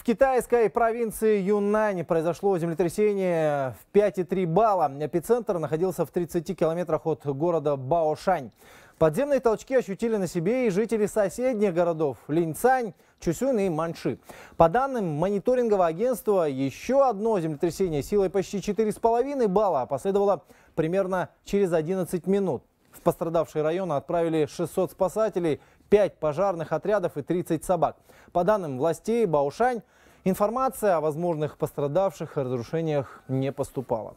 В китайской провинции Юнань произошло землетрясение в 5,3 балла. Эпицентр находился в 30 километрах от города Баошань. Подземные толчки ощутили на себе и жители соседних городов Линьцань, Чусюн и Манши. По данным мониторингового агентства, еще одно землетрясение силой почти 4,5 балла а последовало примерно через 11 минут. В пострадавшие районы отправили 600 спасателей, 5 пожарных отрядов и 30 собак. По данным властей Баушань, информация о возможных пострадавших и разрушениях не поступала.